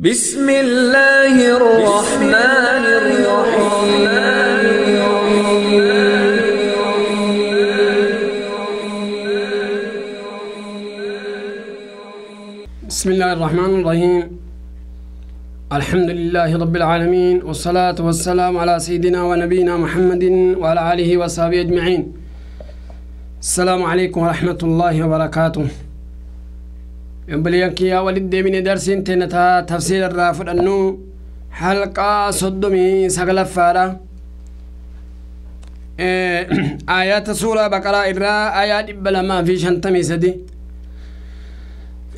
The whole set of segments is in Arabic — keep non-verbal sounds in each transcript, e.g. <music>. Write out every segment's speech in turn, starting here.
بسم الله الرحمن الرحيم بسم الله الرحمن الرحيم الحمد لله رب العالمين والصلاة والسلام على سيدنا ونبينا محمد وعلى آله وصحبه أجمعين السلام عليكم ورحمة الله وبركاته يمبليان كيا والد من درس تنتا تفسير الرافد أنو حلقة صدمي سقل فارا آيات سورة بقرة إرا آيات ما في شنتمي سدي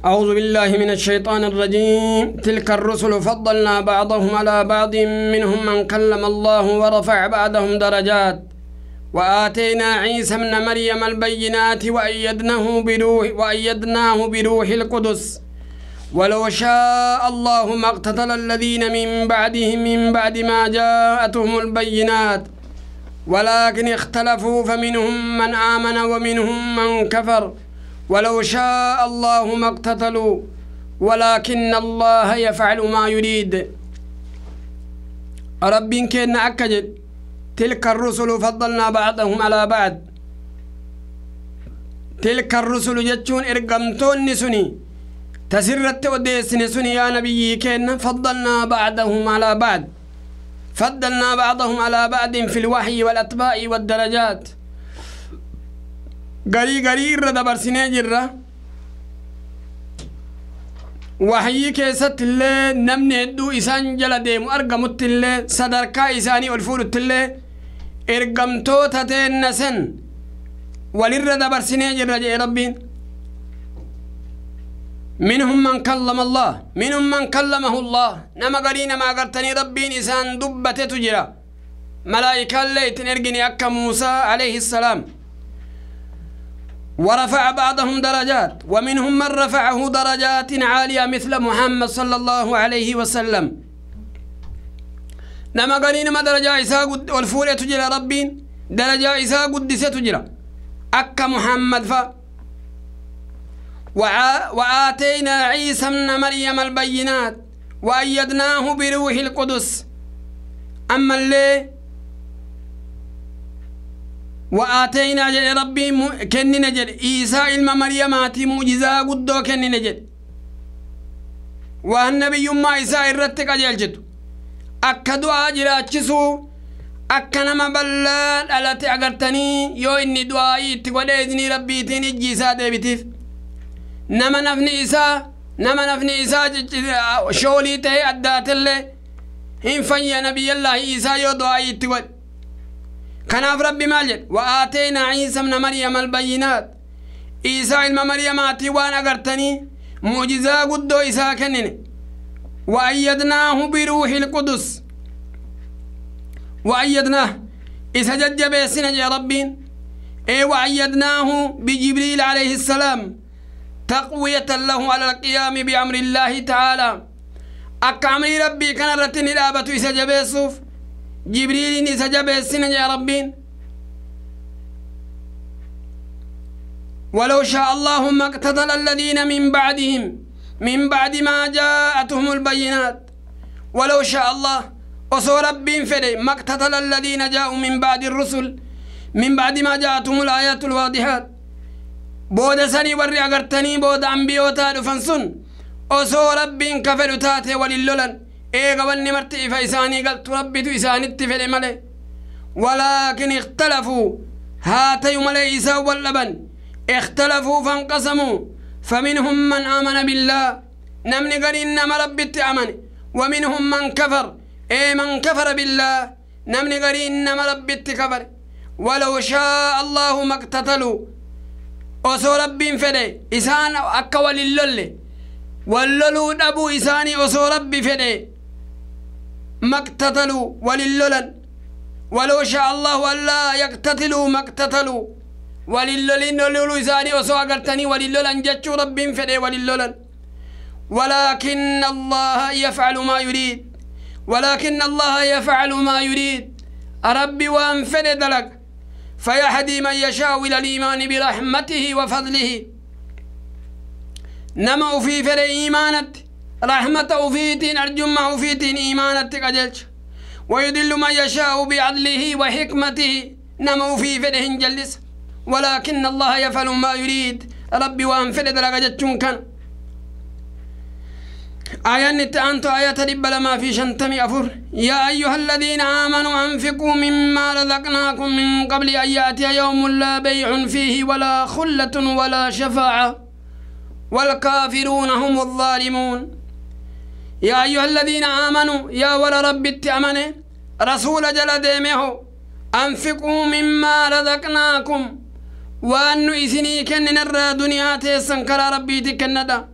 أعوذ بالله من الشيطان الرجيم تلك الرسل فضلنا بعضهم على بعض منهم من كلم الله ورفع بعضهم درجات وآتينا عيسى ابن مريم البينات وأيدناه بروح وأيدناه بروح القدس ولو شاء الله ما اقتتل الذين من بعدهم من بعد ما جاءتهم البينات ولكن اختلفوا فمنهم من آمن ومنهم من كفر ولو شاء الله ما اقتتلوا ولكن الله يفعل ما يريد رب كن أكجد تلك الرسل فضلنا بعضهم على بعض تلك الرسل جتون إرقمتون نسني تسرت وديس نسني يا نبي كين فضلنا بعضهم على بعض فضلنا بعضهم على بعض في الوحي والأطباء والدرجات غري غري رد برسيني جرى وحي كيسات اللي نمني الدو إسان جلدي مؤرقمت اللي صدر كايساني والفور اللي ergamtoota teenna san walirra dabarsinee jirra jee rabbiin منهم من كلم الله منهم من كلمه الله نما قرينا ما قرتني ربي إنسان دبت تجرى ملائكة اللي تنرقني أكا موسى عليه السلام ورفع بعضهم درجات ومنهم من رفعه درجات عالية مثل محمد صلى الله عليه وسلم نما قليل ما درجة إساء قد والفولة تجرى ربين درجة إساء قد تجرى أكا محمد فا وعا وآتينا عيسى من مريم البينات وأيدناه بروح القدس أما اللي وآتينا جل ربي كننا جل إيسى إلما مريماتي موجزا قدو كننا جل والنبي ما إيسى الرتك جل جدو akka du'aa jiraachisuu akka nama bal'aa dhalate agartanii yoo inni du'aayii itti godhee izinii rabbiitiin ijji isaa deebitiif nama nafni isaa nama nafni isaa shoolii ta'ee addaatillee hin fayya nabiyyallaahi isaa yoo du'aayii itti godhe kanaaf rabbi maal jedhe wa'aateena ciisa ibna maryam albayyinaat isaa ilma maryamaatii waan agartanii mucjizaa guddoo isaa kennine وأيدناه بروح القدس وأيدناه إسجد بيسنا يا ربي إيه وأيدناه بجبريل عليه السلام تقوية له على القيام بأمر الله تعالى أكامل ربي كان رتن الآبة إسجد جبريل إسجد بيسنا يا ربي ولو شاء الله ما اقتتل الذين من بعدهم من بعد ما جاءتهم البينات ولو شاء الله وصو رب فدي ما اقتتل الذين جاءوا من بعد الرسل من بعد ما جاءتهم الآيات الواضحات بود سني ور أغرتني بود أنبيوتا دفنسن وصو رب كفر تاتي وللولن إيه قبل ونمرت فإساني قلت ربي تساني اتفل ملي ولكن اختلفوا هاتي ملي إساو واللبن اختلفوا فانقسموا فمنهم من آمن بالله نمني قرين نما ربت أمني ومنهم من كفر أي من كفر بالله نمني قرين نما ربت كفر ولو شاء الله ما اقتتلوا أسو ربي فدي إسان أكا وللل وللو دبو إساني أسو ربي فدي ما اقتتلوا ولو شاء الله ألا يقتتلوا ما اقتتلوا وللولين لولو إساني وسو أغرتني وللولن جتشو رب فدي وللولن ولكن الله يفعل ما يريد ولكن الله يفعل ما يريد ربي وانفرد لك فيهدي من يشاء إلى الإيمان برحمته وفضله نما في فدي إيمانت رحمة فيتين أرجمه فيتين إيمانت قجلش ويدل من يشاء بعدله وحكمته نما في فدي جلس ولكن الله يفعل ما يريد ربي وان فلد لغجتشون كان آيان أنت آيات رب لما في شنتم أفر يا أيها الذين آمنوا أنفقوا مما رزقناكم من قبل أن يأتي يوم لا بيع فيه ولا خلة ولا شفاعة والكافرون هم الظالمون يا أيها الذين آمنوا يا ولا رب التأمن رسول جل ديمه أنفقوا مما رزقناكم وأنو كن كننا دنيا تيسن كرا ربي تكندا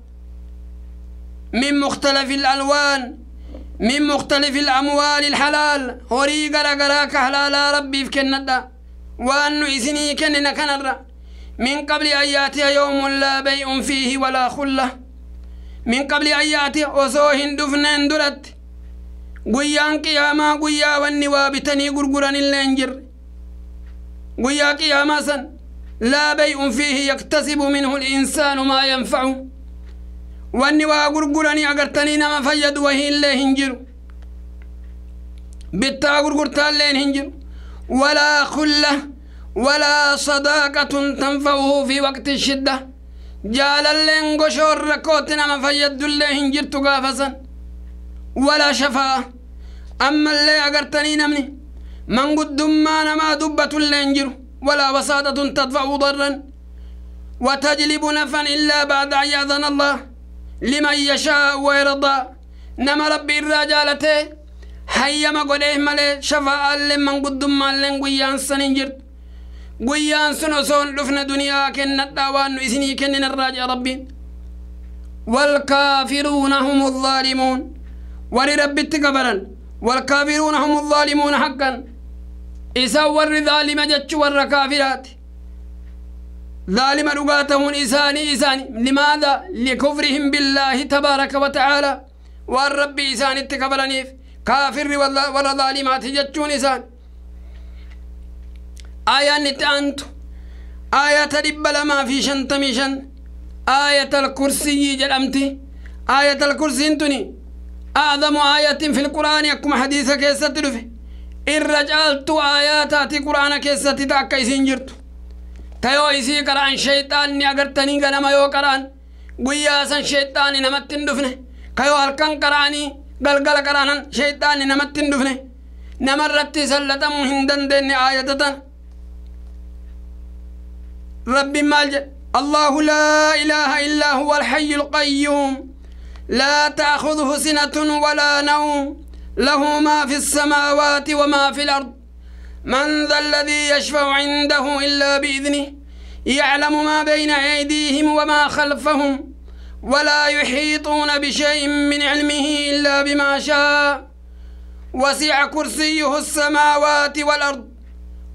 من مختلف الألوان من مختلف الأموال الحلال هوري غرا غرا كحلالا ربي فكندا وأن إسني كننا نكنرى من قبل أن يأتي يوم لا بيء فيه ولا خلة من قبل أن يأتي أصوهن دفنين درت قيان قياما guyyaa wanni waa bitanii gurguran illee hin لا بيء فيه يكتسب منه الإنسان ما ينفعه واني واغرغرني اغرتني نما فيد وهي الله هنجر بتا غرغرتا لين هنجر ولا خلة ولا صداقة تنفعه في وقت الشدة جال اللين قشور ركوت نما فيد الله هنجر تقافسا ولا شفاء أما اللي أغرتني نمني من قد ما نما دبة اللي هنجره ولا وسادة تدفع ضرا وتجلب نفا إلا بعد أن الله لمن يشاء ويرضى نما ربي الرجالته هيا ما قد إهمال شفاء لمن قد دمال لن قيان سننجر قيان سنسون لفن دنيا كن نتاوان إذني كن الراجع ربي والكافرون هم الظالمون ولرب التقبرا والكافرون هم الظالمون حقا إسا ور ظالم جتش ور كافرات ظالم رقاتهم إساني إساني لماذا؟ لكفرهم بالله تبارك وتعالى والرب إساني اتقبلنيف كافر ولا ظالمات جتشون إسان آية نتأنت آية ربلا ما في شنتميشن آية الكرسي جلمتي آية الكرسي انتني أعظم آية في القرآن يكم حديثك فيه irra caaltu aayaataati quraana keessatti ta akka isiin jirtu ta yoo isii qaraan shayxaanni agartanii ganama yoo qaraan guyyaa san shayxaani namatti hin dhufne ka yoo halkan qaraanii galgala qaraanan shayxaanni namatti hin dhufne namarratti sallatamuu hin dandeenye aayata tan rabbiin maal jedhe allahu laa ilaaha illaa huwa alxayyu alqayyuum laa ta'khudhu sinatun له ما في السماوات وما في الأرض من ذا الذي يشفع عنده إلا بإذنه يعلم ما بين أيديهم وما خلفهم ولا يحيطون بشيء من علمه إلا بما شاء وسع كرسيه السماوات والأرض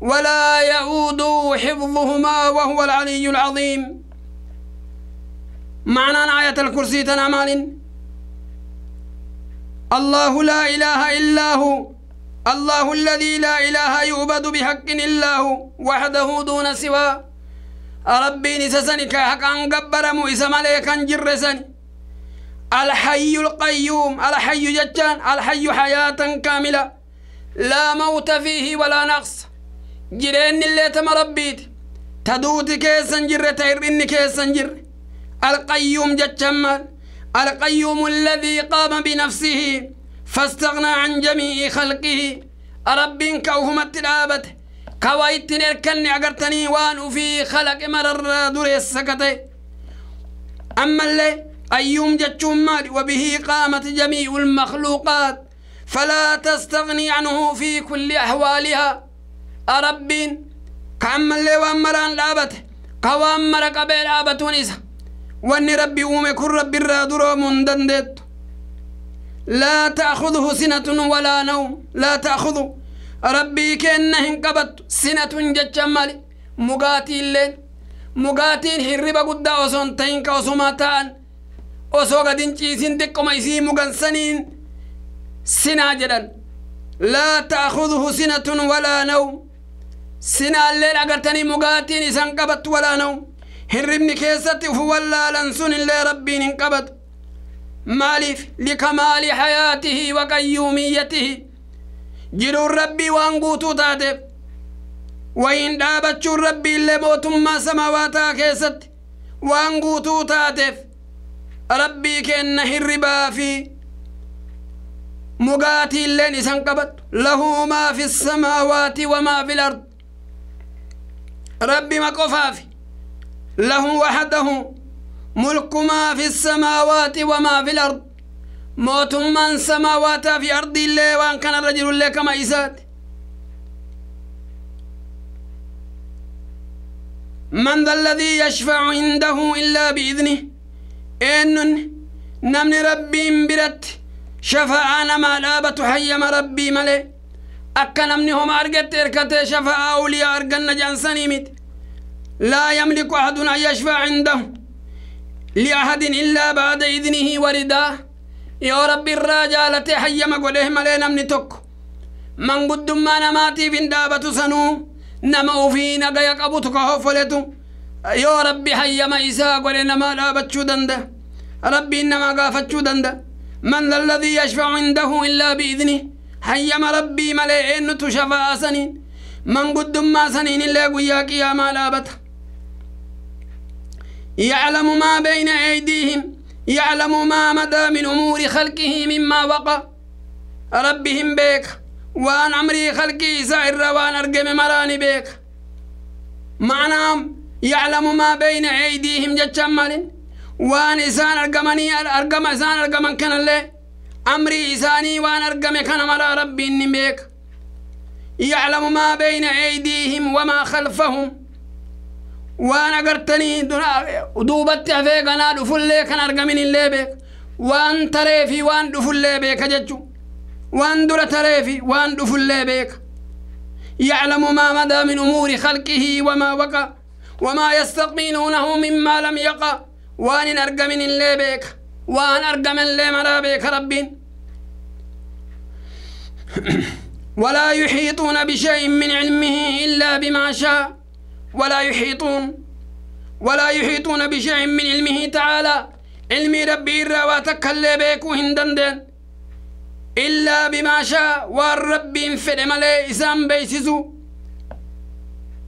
ولا يعود حفظهما وهو العلي العظيم معنى آية الكرسي تنامالٍ الله لا إله إلا هو الله الذي لا إله يعبد بحق إلا هو وحده دون سوى ربي نسسني أن قبر إسم عليكن جرسني الحي القيوم الحي جتان الحي حياة كاملة لا موت فيه ولا نقص جرين اللي تم ربيت تدوت كيسن جر تهرين كيسن جر القيوم جتان القيوم الذي قام بنفسه فاستغنى عن جميع خلقه ربين كوهما تلابت تنير الكن أقرتني وان في خلق مرر دوري السكتة أما اللي أيوم جتشم وبه قامت جميع المخلوقات فلا تستغني عنه في كل أحوالها أرب كأما اللي وأمران لابت كوامر قبل آبت إسه wanni rabbi uume kun rabbi irraa duroomuu hin dandeettu laa ta'khudhu sinatun walaa nawm laa ta'khudhu rabbii keenna hin qabattu sinatun jecha mali mugaatiilleen mugaatiin hirriba guddaa osoo hin ta'in ka osuma ta'an osoo gadin ciisin xiqqoma isii mugansaniin sinaa jedhan laa ta'khudhu sinatun walaa nawm sinaalleen agartanii mugaatiin isan qabattu walaa nawm هنري بن كيستي فولا لنسون اللي ربي انقبض مالف لكمال حياته وقيوميته جلو ربي وانقوتو تاتب وإن دابتش ربي اللي موتم ما سماواتا كيست وانقوتو تاتف ربي كأن هربا في مغاتي اللي نسان قبط له ما في السماوات وما في الأرض ربي ما قفافي له وحده ملك ما في السماوات وما في الأرض موت من سماوات في أرض الله وأن كان الرجل الله كما إساد من ذا الذي يشفع عنده إلا بإذنه إن نمن ربي برت شفعان ما لابت حيم ربي ملي أكا نمنهم هم أرقت شفع شفاعة أولياء أرقن جانساني مت لا يملك أحد أن يشفع عنده لأحد إلا بعد إذنه ورداه يا رب الراجع لتحيى مقوله ملينا من تك من قد ما نماتي في الدابة سنو نمو في نقيق أبو ولتو يا رب حيما ما إساء قولنا نما لا بتشو دند ربي إنما قافتشو دند من الذي يشفع عنده إلا بإذنه حيما ربي ملئين تشفى سنين من قد ما سنين إلا قياك يا ما لابته يعلم ما بين أيديهم يعلم ما مدى من أمور خلقه مما وقع ربهم بيك وان أمري خلقي زعر روان أرقم مراني بيك معناهم يعلم ما بين أيديهم جتشمل وان إسان أرقمني أرقم إسان أرقمن كان لي أمري إساني وان أرقم كان مرا ربي إني بيك يعلم ما بين أيديهم وما خلفهم وانا قرتني دنا ودوبت افيك انا دفل لك انا ارقى من الليبك وان تريفي وان دفل ليبك اجتشو وان دولة تريفي وان دفل ليبك يعلم ما مدى من امور خلقه وما وقع وما يستقبلونه مما لم يقع وان ارقى من الليبك وان ارقى من لي مرابيك ربي <clears throat> ولا يحيطون بشيء من علمه الا بما شاء ولا يحيطون ولا يحيطون بشيء من علمه تعالى علمي ربي واتكل بيكو هندندن إلا بما شاء والرب انفد لي إسان بيسيزو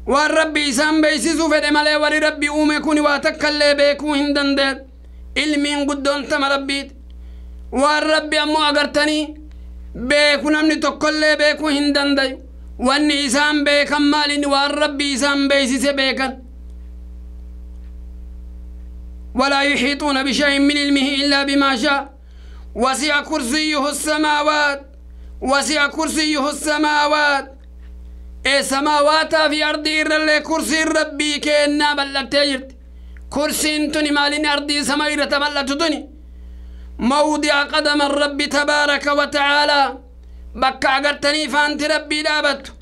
والرب إسان بيسيسو فد ملي ولرب أومكوني واتكل بيكو هندندن علمي قدون تم ربيت والرب أمو أغرتني بيكو نمني تكل بيكو هندندن wanni isaan beekan maalin waan rabbi isaan beeysise beekan ولا يحيطون بشيء من علمه إلا بما شاء وسع كرسيه السماوات وسع كرسيه السماوات اي سماوات في أرض إر كرسي الرب كينا بلت يجرت كرسي انتني مالين أرض سميرة بلت دني موضع قدم الرب تبارك وتعالى بكا غرتني فانت ربي دابت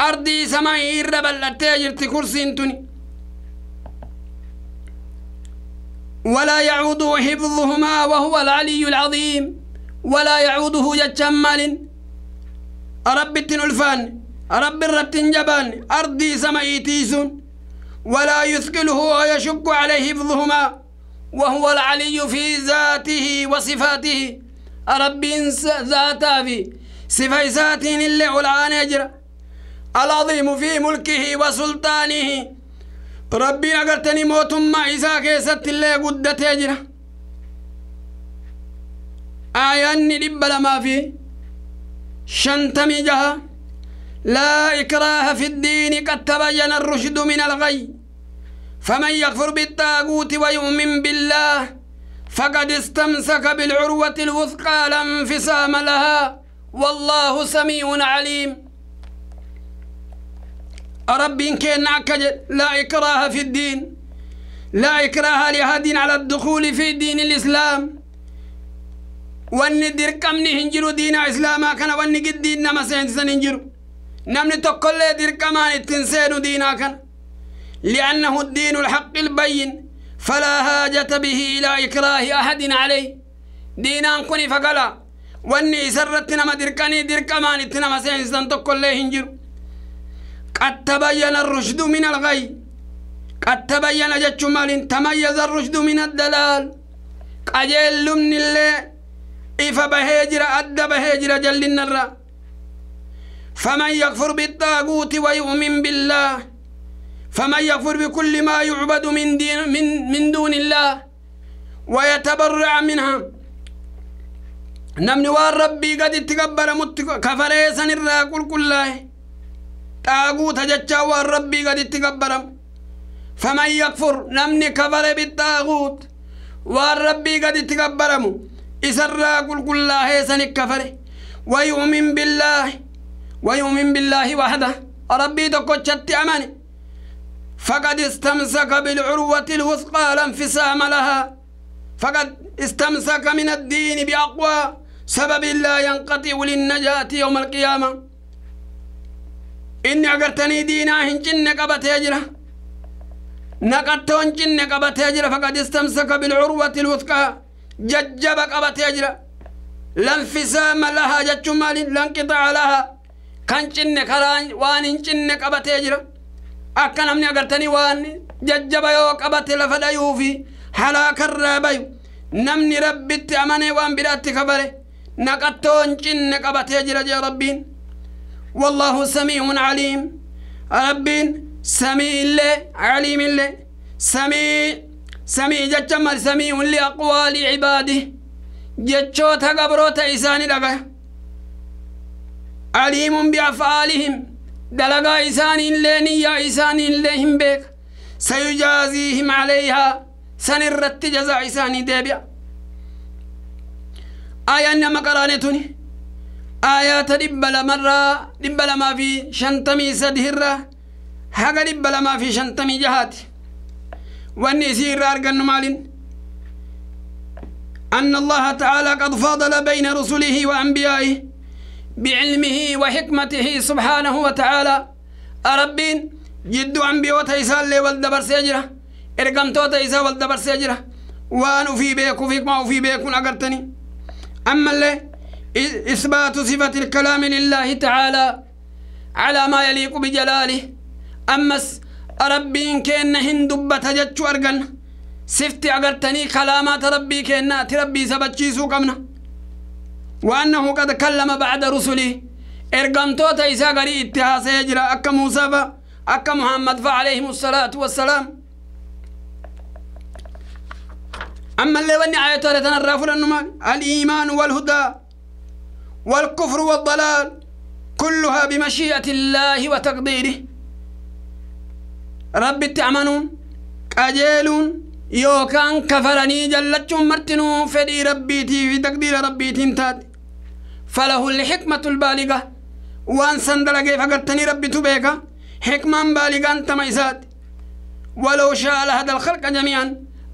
أرضي سماي ربل التاجر jirti kursiin ولا يعود حفظهما وهو العلي العظيم ولا يعوده يتشمل رب التنلفان رب الرتن جبان أرضي سماي تيسون ولا يثقله ويشك عليه حفظهما وهو العلي في ذاته وصفاته ربي ذاتا في سفيسات اللي علان يجرى العظيم في ملكه وسلطانه ربي أقرتني موت ما عيسى كيست اللي قدت يجرى آياني لبلا لما في شنتمي جها لا إكراه في الدين قد تبين الرشد من الغي فمن يغفر بالطاغوت ويؤمن بالله فقد استمسك بالعروة الوثقى لا انفصام لها والله سميع عليم إن كان لا إكراه في الدين لا إكراه لهدي على الدخول في دين الإسلام وأن كم نهنجر دين الإسلام كان وأن دين نما نم نمن دير كمان التنسين دينا كان لأنه الدين الحق البين فلا حاجة به إلى إكراه أحد عليه دينا كن فقلا واني سرتنا ما ديركاني ديركمان اتنا ما سينسان تو كل هنجر قد تبين الرشد من الغي قد تبين جتش مال تميز الرشد من الدلال قجل لمن الله إف بهجر أد بهجر جل النر فمن يغفر بالطاغوت ويؤمن بالله فمن يغفر بكل ما يعبد من دين من من دون الله ويتبرع منها نمني وار ربي قد تكبر مت كفري سن الراقل كله تاغوت حجچا وار ربي قد تكبر فمن يكفر نمني كفاري بالتاغوت وار ربي قد تكبر اسر كله سن الكفر ويؤمن بالله ويؤمن بالله وحده ربي دكوتشتي اماني فقد استمسك بالعروة الوثقى لا انفسام لها فقد استمسك من الدين بأقوى سبب لا ينقطع للنجاة يوم القيامة إني أقرتني دينا هن جنة قبت يجرى نقطون جنة قبت يجرى فقد استمسك بالعروة الوثقى ججب قبت يجرى لا لها ججمال مال لها كان جنة كران وان جنة قبت يجرى أكنا من أقرتني وان ججب يو قبت لفدا يوفي حلاك الرابي نمني ربي التأمني وان برات كبره نقطون جن قبته جل يا ربين والله سميع عليم ربين سميع الله عليم الله سميع سميع جتمر سميع لأقوال عباده جتشوت قبروتا إساني لغا عليم بأفعالهم دلغا إساني اللي نيا إساني اللي هم بيك سيجازيهم عليها سنرت جزاء إساني ديبيا آيان نما قرانتوني آيات دبلا مرة دبلا ما في شنتمي سدهرة حاجة دبلا ما في شنتمي جهات والنسير سير أرقن مالين أن الله تعالى قد فاضل بين رسله وأنبيائه بعلمه وحكمته سبحانه وتعالى أربين جد أنبي إيسا لي والدبر سيجرة إرقمت إيسا والدبر سيجرة وأن في بيك وفيك ما في بيك أقرتني أما اللي إثبات صفة الكلام لله تعالى على ما يليق بجلاله أما ربين كأن هند جتشو أرغن سفت أغرتني كلامات ربي كأن تربي سبتشي سوكمنا وأنه قد كلم بعد رسله إرغمتو تيسا غري اتحاس يجرى أكا موسى أكا محمد فعليهم الصلاة والسلام أما اللي وني آياته الرافل النمال الإيمان والهدى والكفر والضلال كلها بمشيئة الله وتقديره رب التعمنون كاجيلون يوكان كفرني جلت مرتنو فدي ربيتي في تقدير ربيتي انتاد فله الحكمة البالغة وان سندلقي فقرتني ربي تبيك حكمة بالغة انت يساد ولو شاء لهذا الخلق جميعا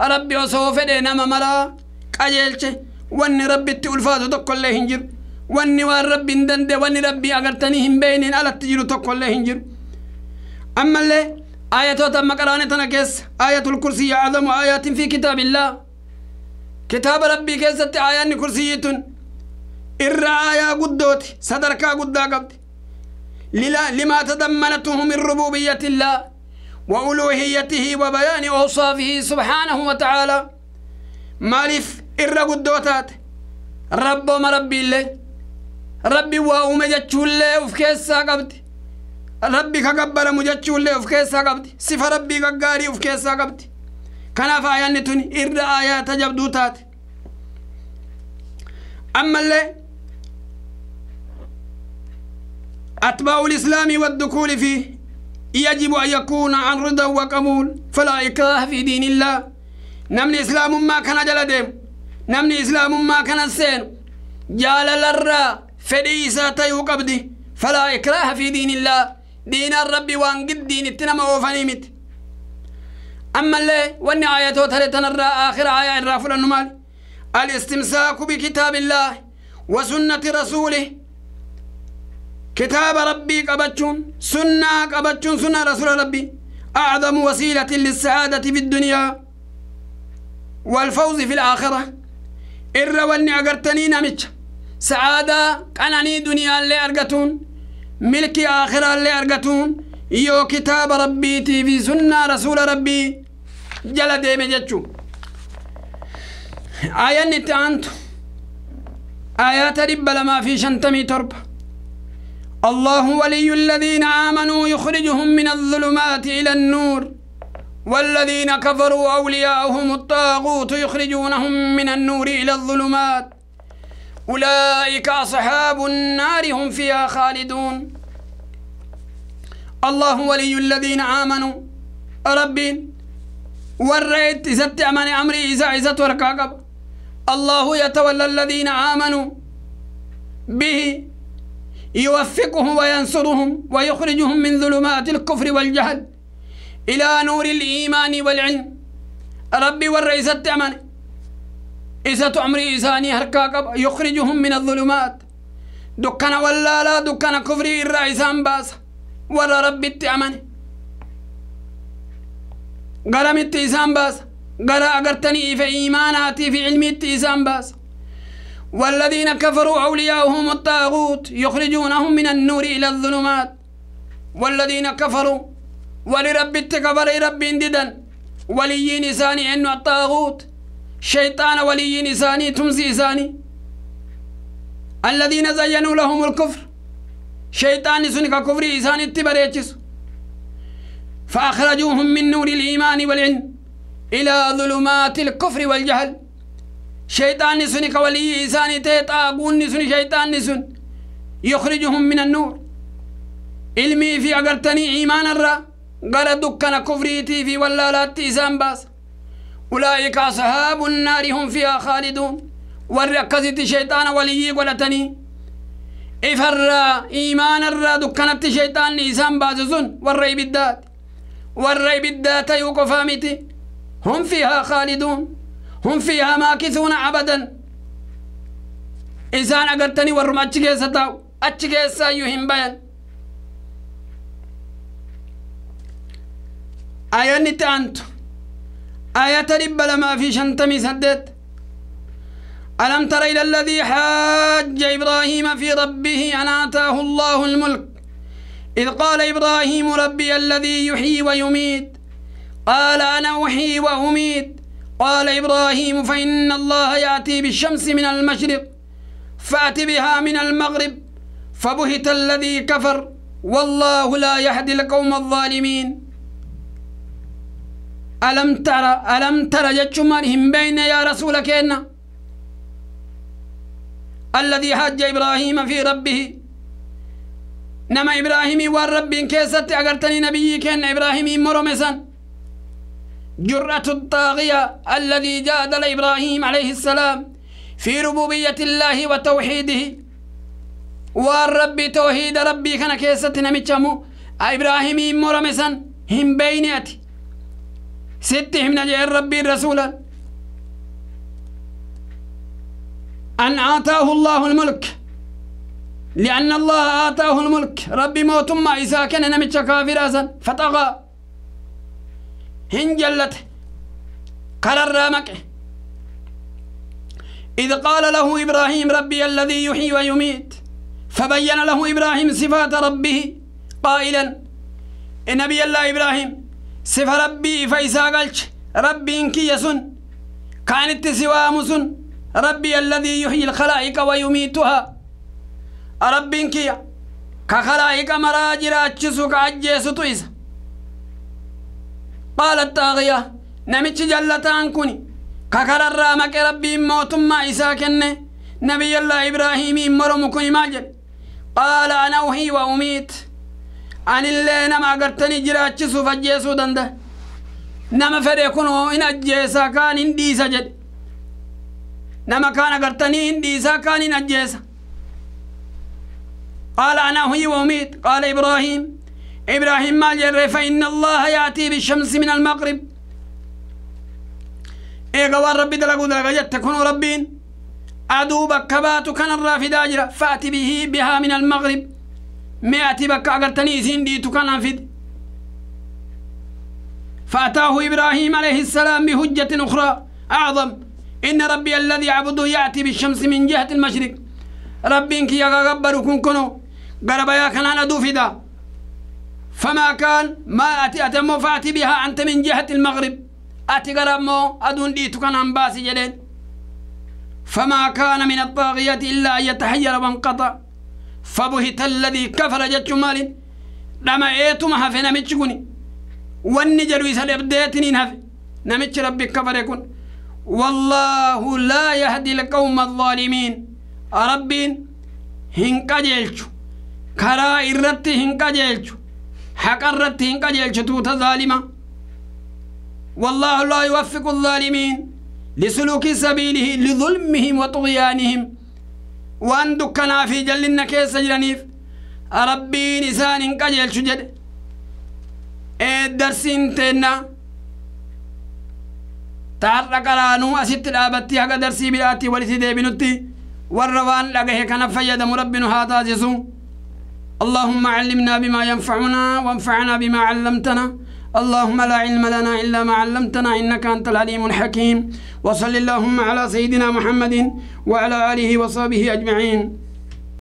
rabbi osoo fedhe nama maraa qajeelche wanni rabbitti ulfaatu tokkollee hin jiru wanni waan rabbi hin dandee wanni rabbi agartanii hin beeyniin alatti jiru tokkollee hin jiru ammallee aayatoota maqaraane tana keessa aayatul kursiyyi acdamu aayaatin fi kitaabillaah kitaaba rabbii keessatti aayaanni kursiyyi tun irra aayaa guddooti sadarkaa guddaa qabdi limaa tadammanatuhu min rububiyyati illaa وألوهيته وبيان أوصافه سبحانه وتعالى مالف إر الدوتات رب ما ربي الله ربي وأوم جتشو الله وفكي الساقبت ربي كقبر مجتشو الله وفكي الساقبت صفة ربي كقاري وفكي الساقبت كان فعيان نتون إرد آيات جبدوتات أما اللي أتباع الإسلام والدخول فيه يجب أن يكون عن رضا وقبول فلا إكراه في دين الله نمني إسلام ما كان جلدهم نمني إسلام ما كان السين جال الرا فديسة تيو قبدي فلا إكراه في دين الله دين الرب وان قد دين التنمى وفنيمت أما اللي واني آياته تريتنا الرا آخر آية الرافل النمال الاستمساك بكتاب الله وسنة رسوله كتاب ربي قبتشون سنة قبتشون سنة رسول ربي أعظم وسيلة للسعادة في الدنيا والفوز في الآخرة إر وني أقرتني نمج سعادة قناني دنيا اللي أرقتون ملك آخرة اللي أرقتون يو كتاب ربي تي في سنة رسول ربي جل ديم جتشو آيان نتعانتو آيات رب لما في شنتمي تربه الله ولي الذين آمنوا يخرجهم من الظلمات إلى النور والذين كفروا أولياؤهم الطاغوت يخرجونهم من النور إلى الظلمات أولئك أصحاب النار هم فيها خالدون الله ولي الذين آمنوا ربي ورئت إذا أمان أمري إذا عزت تركاقب الله يتولى الذين آمنوا به يوفقهم وينصرهم ويخرجهم من ظلمات الكفر والجهل إلى نور الإيمان والعلم ربي والرئيس التعمل إذا عمري إساني هركاك يخرجهم من الظلمات دكان ولا لا دكان كفري الرئيسان باس ولا ربي التعمل قرم إسان باس قرأ أقرتني في إيماناتي في علمي إسان باس والذين كفروا أولياؤهم الطاغوت يخرجونهم من النور إلى الظلمات والذين كفروا ولرب التكبر رب انددا ولي نساني أن الطاغوت شيطان ولي نساني تمزي ساني الذين زينوا لهم الكفر شيطان سنك كفر إساني التبريتس فأخرجوهم من نور الإيمان والعلم إلى ظلمات الكفر والجهل شيطان سن كولي إساني تيطاقون نسوني شيطان نسون يخرجهم من النور علمي في أغرتني إيمان الرّ غرا دكنا كفريتي في ولا لا تيزان باس أولئك أصحاب النار هم فيها خالدون والركزت شيطان ولي قلتني إفر إيمان الرا دكنت شيطان باس زن والرأي بالذات والرأي بالذات يوقفامتي هم فيها خالدون هم فيها ماكثون أبدا إنسان أقرتني ورم أتشكي ستاو أتشكي سايوهم بيان آية نتانت آية رب لما في شنتمي سدت ألم تر إلى الذي حاج إبراهيم في ربه أن آتاه الله الملك إذ قال إبراهيم ربي الذي يحيي ويميت قال أنا أحيي وأميت قال إبراهيم فإن الله يأتي بالشمس من المشرق فأت بها من المغرب فبهت الذي كفر والله لا يهدي القوم الظالمين ألم ترى ألم ترى جتشمان بين يا رسول كينا الذي حج إبراهيم في ربه نما إبراهيم والرب كيست أغرتني نبيي كين إبراهيم مرمسا جرأة الطاغية الذي جادل إبراهيم عليه السلام في ربوبية الله وتوحيده والرب توحيد ربي كان كيست نمتشمو إبراهيم مرمسا هم بينيتي ستهم نجع نجعل ربي رسولا أن آتاه الله الملك لأن الله آتاه الملك ربي موت ما كان نمتش كافرا فتغى هنجلت جلت كرر إذ قال له إبراهيم ربي الذي يحيي ويميت فبين له إبراهيم صفات ربه قائلا نبي الله إبراهيم صف ربي فإسا قلت ربي إنك يسن كانت سوى مسن ربي الذي يحيي الخلائق ويميتها ربي إنك كخلائق مراجر أجسك أجيس طيسة قال الطاغية نمتش جلتان كوني ككر الرامك ربي موتم ما إسا نبي الله إبراهيم مرم كوني قال أنا أهي وأميت أن الله نما قرتني جراتش فجيسو دنده نما فريكونو إن أجيسا كان إنديسا جد نما كان قرتني إنديسا كان إن أجيسا قال أنا أهي وأميت قال إبراهيم إبراهيم ما جري فإن الله يأتي بالشمس من المغرب إيقا ربي دلقو دلقا يتكون ربين أدو بكبات كان الرافد أجرا فأتي به بها من المغرب مئة بك تنيزين دي تكان أنفد فأتاه إبراهيم عليه السلام بهجة أخرى أعظم إن ربي الذي عبده يأتي بالشمس من جهة المشرق ربي إنك يا غبر كنو غربا يا كنان أدو فدا فما كان ما أتي أتم فأتي بها أنت من جهة المغرب أتي مو أدون ديتو كان أنباسي جلين فما كان من الطاغية إلا أن يتحير وانقطع فبهت الذي كفر جت مال لما إيتو ما هفي واني والنجر يسال إبديتني نهفي نمتش ربي كفر يكون والله لا يهدي القوم الظالمين ربين هنكا جيلشو كرا إردت هنكا حق الرتين قد يلجتو تظالما والله لا يوفق الظالمين لسلوك سبيله لظلمهم وطغيانهم وان دكنا في جل النكيس جرنيف ربي نسان قد يلجد ادرسين إيه تينا تحرق رانو أسيت الآبتي هكا درسي بلاتي ولسي دي بنتي والروان لغيه كان فيد مربن هذا جسون اللهم علمنا بما ينفعنا وانفعنا بما علمتنا اللهم لا علم لنا إلا ما علمتنا إنك أنت العليم الحكيم وصل اللهم على سيدنا محمد وعلى آله وصحبه أجمعين